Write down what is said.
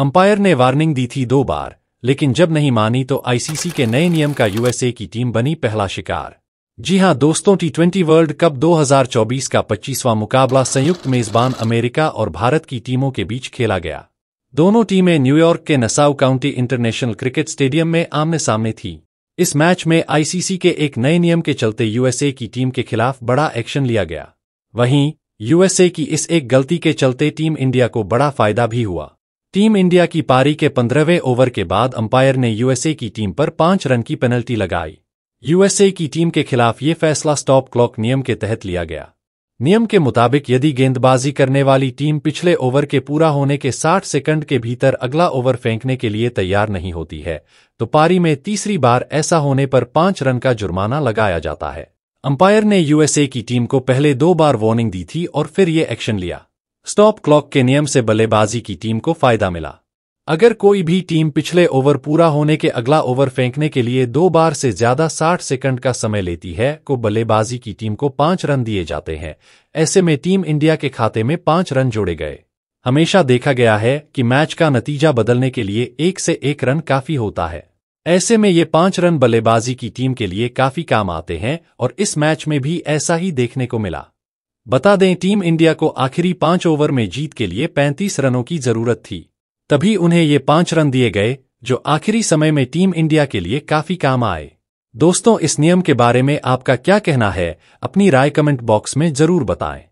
umpire ने warning दी थी दो बार लेकिन जब नहीं मानी तो आईसीसी के नए नियम का यूएसए की टीम बनी पहला शिकार जी हां दोस्तों टी ट्वेंटी वर्ल्ड कप 2024 का 25वां मुकाबला संयुक्त मेजबान अमेरिका और भारत की टीमों के बीच खेला गया दोनों टीमें न्यूयॉर्क के Nassau county international cricket stadium में आमने सामने थी इस मैच में आईसीसी के एक नए नियम के चलते यूएसए की टीम के खिलाफ बड़ा एक्शन लिया गया वहीं यूएसए की इस एक गलती के चलते टीम इंडिया को बड़ा फायदा भी हुआ टीम इंडिया की पारी के पंद्रहवें ओवर के बाद अंपायर ने यूएसए की टीम पर पांच रन की पेनल्टी लगाई यूएसए की टीम के खिलाफ ये फैसला स्टॉप क्लॉक नियम के तहत लिया गया नियम के मुताबिक यदि गेंदबाजी करने वाली टीम पिछले ओवर के पूरा होने के 60 सेकंड के भीतर अगला ओवर फेंकने के लिए तैयार नहीं होती है तो पारी में तीसरी बार ऐसा होने पर पांच रन का जुर्माना लगाया जाता है अंपायर ने यूएसए की टीम को पहले दो बार वार्निंग दी थी और फिर ये एक्शन लिया स्टॉप क्लॉक के नियम से बल्लेबाजी की टीम को फायदा मिला अगर कोई भी टीम पिछले ओवर पूरा होने के अगला ओवर फेंकने के लिए दो बार से ज्यादा 60 सेकंड का समय लेती है को तो बल्लेबाजी की टीम को पांच रन दिए जाते हैं ऐसे में टीम इंडिया के खाते में पांच रन जोड़े गए हमेशा देखा गया है कि मैच का नतीजा बदलने के लिए एक से एक रन काफी होता है ऐसे में ये पांच रन बल्लेबाजी की टीम के लिए काफी काम आते हैं और इस मैच में भी ऐसा ही देखने को मिला बता दें टीम इंडिया को आखिरी पांच ओवर में जीत के लिए 35 रनों की जरूरत थी तभी उन्हें ये पांच रन दिए गए जो आखिरी समय में टीम इंडिया के लिए काफी काम आए दोस्तों इस नियम के बारे में आपका क्या कहना है अपनी राय कमेंट बॉक्स में जरूर बताएं